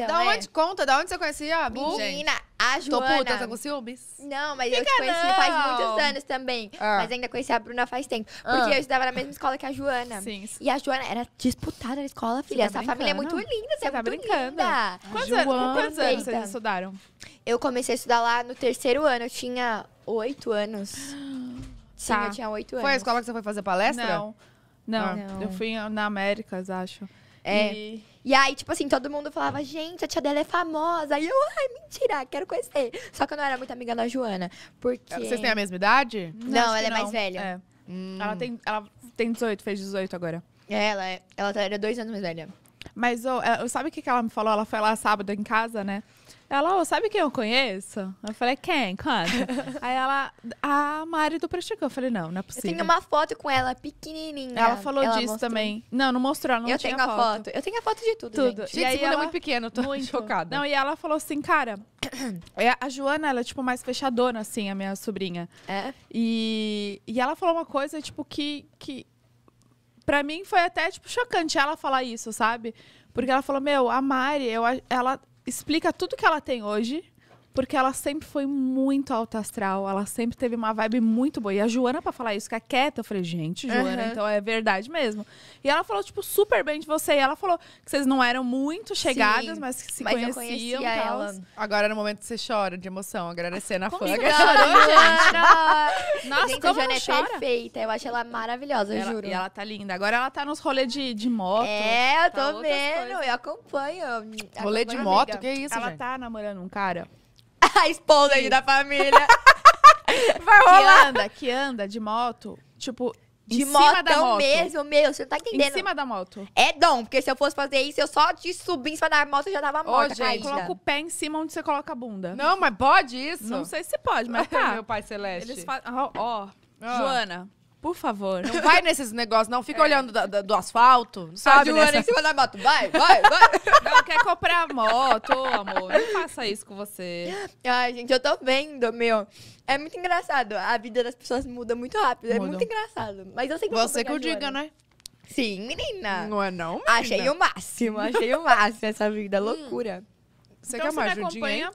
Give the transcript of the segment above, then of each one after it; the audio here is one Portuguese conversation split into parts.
Então, da é. onde conta? Da onde você conhecia a Bu? Menina, a Joana. Tô puta, tá com ciúmes? Não, mas Fica eu te conheci não. faz muitos anos também. Ah. Mas ainda conheci a Bruna faz tempo. Ah. Porque ah. eu estudava na mesma escola que a Joana. Sim, E a Joana era disputada na escola, filha. Tá Essa família é muito linda, você é tá brincando. linda. Quantos, Joana, quantos anos vocês estudaram? Eu comecei a estudar lá no terceiro ano. Eu tinha oito anos. Sim, tá. eu tinha oito anos. Foi a escola que você foi fazer palestra? Não. Não, ah. não. eu fui na Américas, acho. É. E... e... aí, tipo assim, todo mundo falava, gente, a tia dela é famosa. E eu, ai, mentira, quero conhecer. Só que eu não era muito amiga da Joana, porque... É, vocês têm a mesma idade? Não, não ela é não. mais velha. É. Hum. Ela, tem, ela tem 18, fez 18 agora. É, ela, ela tá, era dois anos mais velha. Mas eu é, sabe o que, que ela me falou? Ela foi lá sábado em casa, né? Ela, oh, sabe quem eu conheço? Eu falei, quem? Quando? Aí ela, a Mari do Prestigão. Eu falei, não, não é possível. Eu tenho uma foto com ela, pequenininha. Ela falou ela disso mostrou. também. Não, não mostrou, ela não eu tinha tenho a foto. Eu tenho a foto de tudo, tudo. gente. E gente, ela... é muito pequeno, tô muito. chocada. Não, e ela falou assim, cara, é, a Joana, ela é, tipo, mais fechadona, assim, a minha sobrinha. É? E, e ela falou uma coisa, tipo, que... que para mim foi até tipo chocante ela falar isso, sabe? Porque ela falou: "Meu, a Mari, eu, ela explica tudo que ela tem hoje porque ela sempre foi muito alta astral, ela sempre teve uma vibe muito boa. E a Joana, para falar isso, que é quieta, eu falei, gente, Joana, uhum. então é verdade mesmo. E ela falou, tipo, super bem de você. E ela falou que vocês não eram muito chegadas, Sim, mas que se mas conheciam. Eu ela. Agora era o momento que você chora de emoção, agradecendo a fã. Assim Nossa, gente, como a Joana é chora? perfeita. Eu acho ela maravilhosa, eu ela, juro. E ela tá linda. Agora ela tá nos rolês de, de moto. É, eu tá tô tá vendo, eu acompanho. Rolê de moto? Amiga. Que isso, ela gente? Ela tá namorando um cara a esposa aí da família. Vai rolar. Que anda, que anda de moto, tipo, de em moto, da é moto. mesmo, meu, você não tá entendendo. Em cima da moto. É dom, porque se eu fosse fazer isso, eu só te subir em cima da moto, eu já tava morta, Ô, gente, coloca o pé em cima onde você coloca a bunda. Não, mas pode isso? Não sei se pode, mas tá. Meu pai celeste. Eles ó. Ah. Joana, por favor, não vai nesses negócios, não. Fica é. olhando da, da, do asfalto, sabe? Nessa... em cima da moto. Vai, vai, vai. Não quer comprar moto, amor. Não faça isso com você. Ai, gente, eu tô vendo, meu. É muito engraçado. A vida das pessoas muda muito rápido. É muito engraçado. Mas eu sei que Você que eu diga, né? Sim, menina. Não é não, menina? Achei o máximo. Achei o máximo essa vida. Hum. Loucura. Hum. Você então, quer mais, você me acompanha? Hein?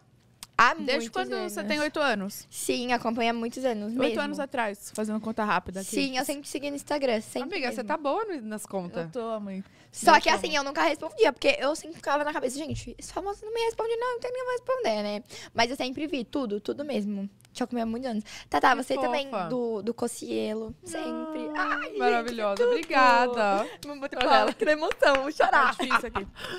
Há Desde quando anos. você tem oito anos? Sim, acompanha há muitos anos mesmo. Oito anos atrás, fazendo conta rápida aqui. Sim, eu sempre segui no Instagram, sempre Amiga, mesmo. você tá boa nas contas. Eu tô, mãe. Só que assim, eu nunca respondia, porque eu sempre ficava na cabeça, gente, esse famoso não me responde não, então ninguém vou responder, né? Mas eu sempre vi tudo, tudo mesmo. Te acompanho há muitos anos. Tata, você fofa. também, do, do Cocielo, ah, sempre. Ai, Maravilhosa, obrigada. Muito com ela, que emoção, vou tá chorar. É difícil aqui.